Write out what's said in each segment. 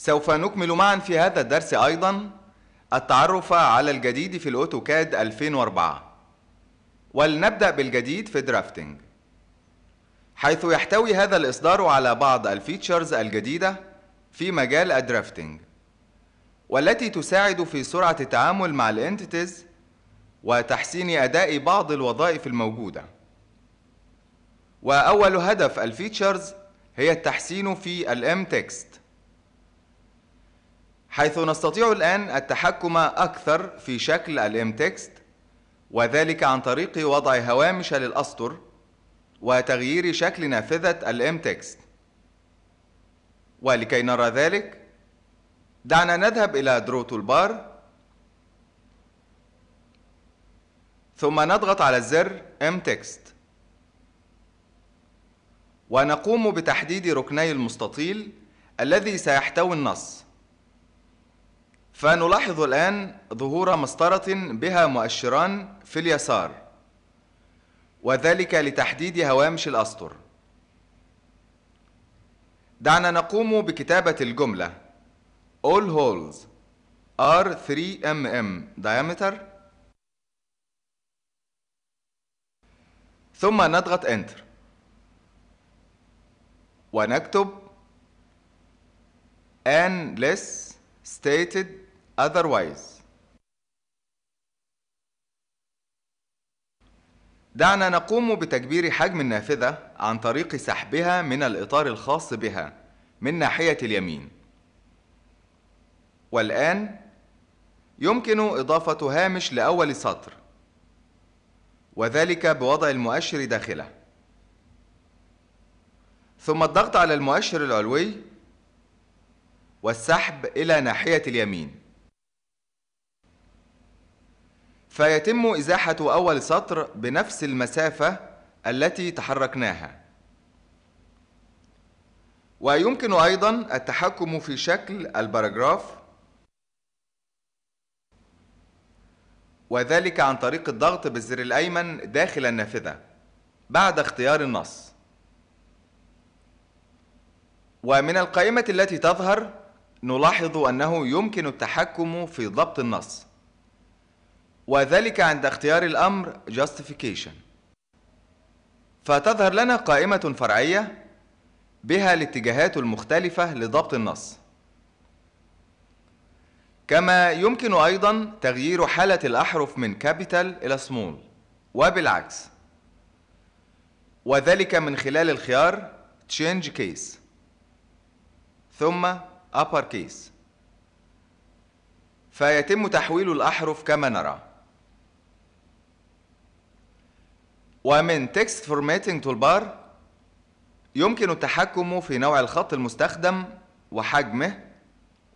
سوف نكمل معا في هذا الدرس أيضا التعرف على الجديد في الأوتوكاد 2004 ولنبدأ بالجديد في درافتنج حيث يحتوي هذا الإصدار على بعض الفيتشرز الجديدة في مجال الدرافتنج والتي تساعد في سرعة التعامل مع الانتيتيز وتحسين أداء بعض الوظائف الموجودة وأول هدف الفيتشرز هي التحسين في الام تكست حيث نستطيع الآن التحكم أكثر في شكل تكست وذلك عن طريق وضع هوامش للأسطر وتغيير شكل نافذة تكست ولكي نرى ذلك دعنا نذهب إلى درو البار ثم نضغط على الزر تكست ونقوم بتحديد ركني المستطيل الذي سيحتوي النص فنلاحظ الآن ظهور مسطرة بها مؤشران في اليسار وذلك لتحديد هوامش الأسطر دعنا نقوم بكتابة الجملة All holes are 3 mm diameter ثم نضغط Enter ونكتب and less stated otherwise دعنا نقوم بتكبير حجم النافذة عن طريق سحبها من الإطار الخاص بها من ناحية اليمين والآن يمكن إضافة هامش لأول سطر وذلك بوضع المؤشر داخله ثم الضغط على المؤشر العلوي والسحب إلى ناحية اليمين فيتم إزاحة أول سطر بنفس المسافة التي تحركناها ويمكن أيضا التحكم في شكل الباراجراف وذلك عن طريق الضغط بالزر الأيمن داخل النافذة بعد اختيار النص ومن القائمة التي تظهر نلاحظ أنه يمكن التحكم في ضبط النص وذلك عند اختيار الأمر justification فتظهر لنا قائمة فرعية بها الاتجاهات المختلفة لضبط النص كما يمكن أيضا تغيير حالة الأحرف من capital إلى small وبالعكس وذلك من خلال الخيار Change Case ثم Upper Case فيتم تحويل الأحرف كما نرى ومن تكست فورماتنج Toolbar يمكن التحكم في نوع الخط المستخدم وحجمه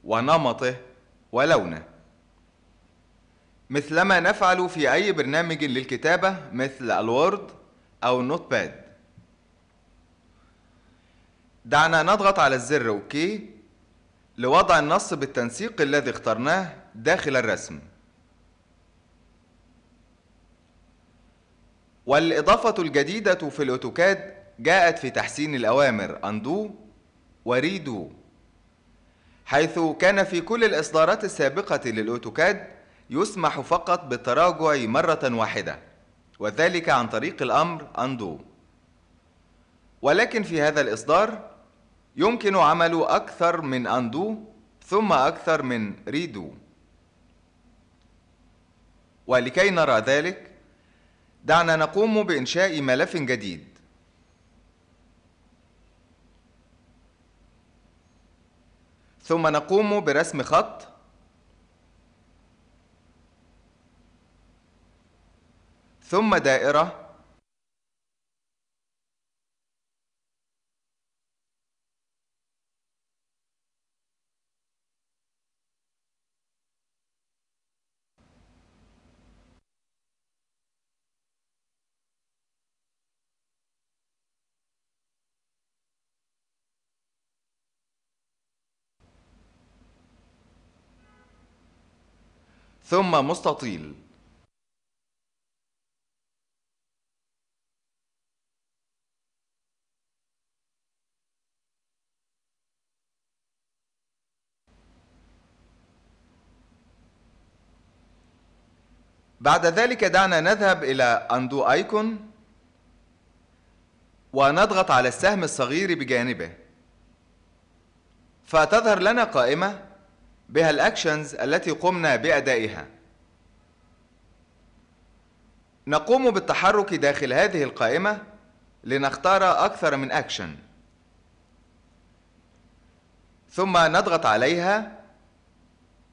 ونمطه ولونه مثلما نفعل في أي برنامج للكتابة مثل الوورد أو النوت باد دعنا نضغط على الزر OK لوضع النص بالتنسيق الذي اخترناه داخل الرسم والإضافة الجديدة في الأوتوكاد جاءت في تحسين الأوامر undo وريدو حيث كان في كل الإصدارات السابقة للأوتوكاد يسمح فقط بالتراجع مرة واحدة وذلك عن طريق الأمر undo ولكن في هذا الإصدار يمكن عمل أكثر من undo ثم أكثر من redo ولكي نرى ذلك دعنا نقوم بإنشاء ملف جديد ثم نقوم برسم خط ثم دائرة ثم مستطيل بعد ذلك دعنا نذهب إلى أندو أيكون ونضغط على السهم الصغير بجانبه فتظهر لنا قائمة بها الاكشنز التي قمنا بادائها نقوم بالتحرك داخل هذه القائمه لنختار اكثر من اكشن ثم نضغط عليها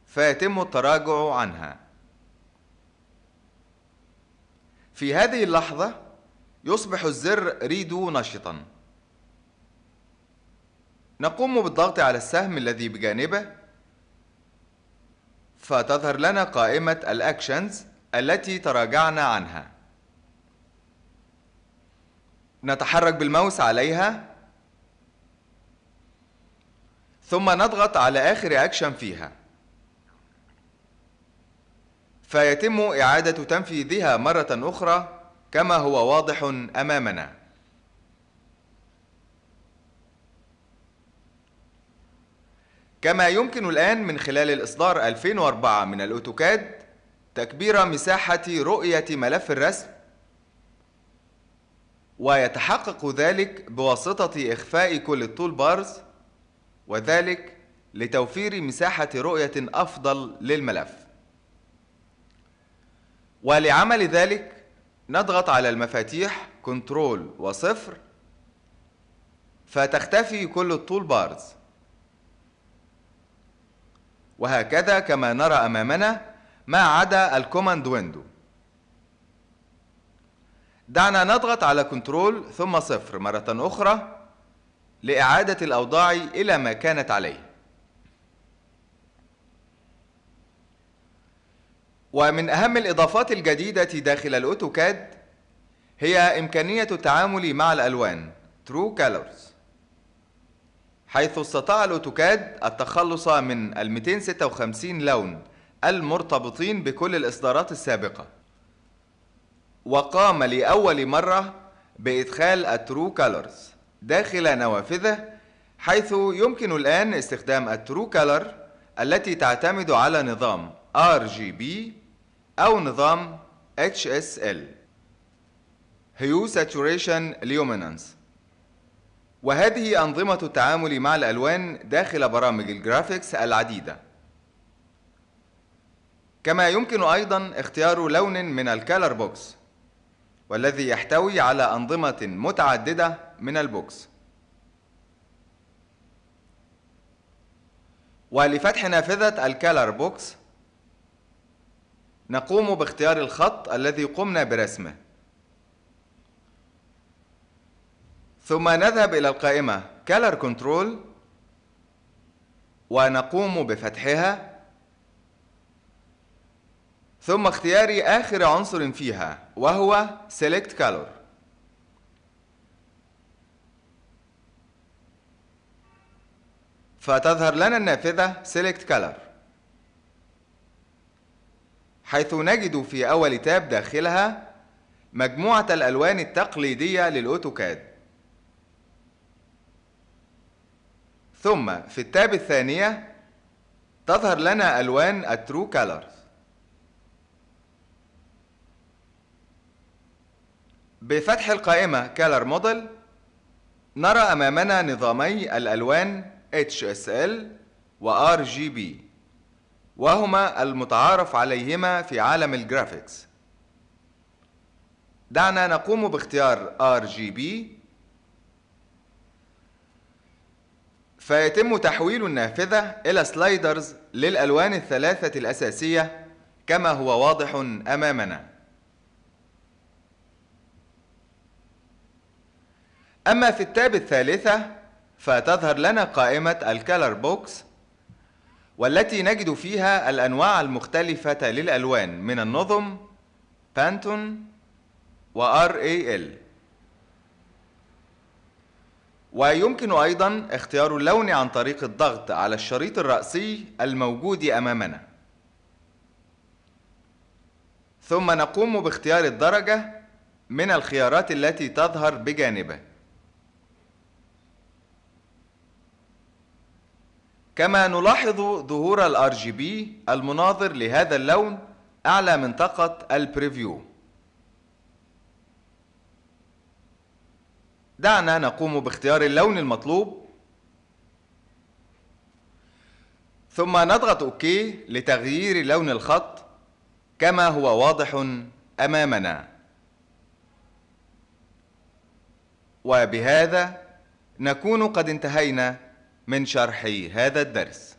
فيتم التراجع عنها في هذه اللحظه يصبح الزر ريدو نشطا نقوم بالضغط على السهم الذي بجانبه فتظهر لنا قائمة الأكشنز التي تراجعنا عنها نتحرك بالماوس عليها ثم نضغط على آخر أكشن فيها فيتم إعادة تنفيذها مرة أخرى كما هو واضح أمامنا كما يمكن الآن من خلال الإصدار 2004 من الأوتوكاد تكبير مساحة رؤية ملف الرسم ويتحقق ذلك بواسطة إخفاء كل الطول بارز وذلك لتوفير مساحة رؤية أفضل للملف ولعمل ذلك نضغط على المفاتيح كنترول وصفر فتختفي كل الطول بارز وهكذا كما نرى أمامنا ما عدا الكوماند ويندو دعنا نضغط على كنترول ثم صفر مرة أخرى لإعادة الأوضاع إلى ما كانت عليه ومن أهم الإضافات الجديدة داخل الأوتوكاد هي إمكانية التعامل مع الألوان True Colors حيث استطاع الأوتوكاد التخلص من ال 256 لون المرتبطين بكل الإصدارات السابقة وقام لأول مرة بإدخال الترو كالرز داخل نوافذه حيث يمكن الآن استخدام الترو كالر التي تعتمد على نظام RGB أو نظام HSL Hue Saturation Luminance وهذه أنظمة التعامل مع الألوان داخل برامج الجرافيكس العديدة كما يمكن أيضا اختيار لون من الكالر بوكس والذي يحتوي على أنظمة متعددة من البوكس ولفتح نافذة الكالر بوكس نقوم باختيار الخط الذي قمنا برسمه ثم نذهب إلى القائمة Color Control ونقوم بفتحها ثم اختياري آخر عنصر فيها وهو Select Color فتظهر لنا النافذة Select Color حيث نجد في أول تاب داخلها مجموعة الألوان التقليدية للأوتوكاد ثم في التاب الثانية تظهر لنا ألوان الترو كالرز بفتح القائمة كالر موديل نرى أمامنا نظامي الألوان HSL و RGB وهما المتعارف عليهما في عالم الجرافيكس دعنا نقوم باختيار RGB فيتم تحويل النافذة إلى سلايدرز للألوان الثلاثة الأساسية كما هو واضح أمامنا أما في التاب الثالثة فتظهر لنا قائمة الكالر بوكس والتي نجد فيها الأنواع المختلفة للألوان من النظم بانتون و RAL ويمكن أيضا اختيار اللون عن طريق الضغط على الشريط الرأسي الموجود أمامنا ثم نقوم باختيار الدرجة من الخيارات التي تظهر بجانبه كما نلاحظ ظهور الـ RGB المناظر لهذا اللون أعلى منطقة البريفيو دعنا نقوم باختيار اللون المطلوب ثم نضغط OK لتغيير لون الخط كما هو واضح أمامنا وبهذا نكون قد انتهينا من شرح هذا الدرس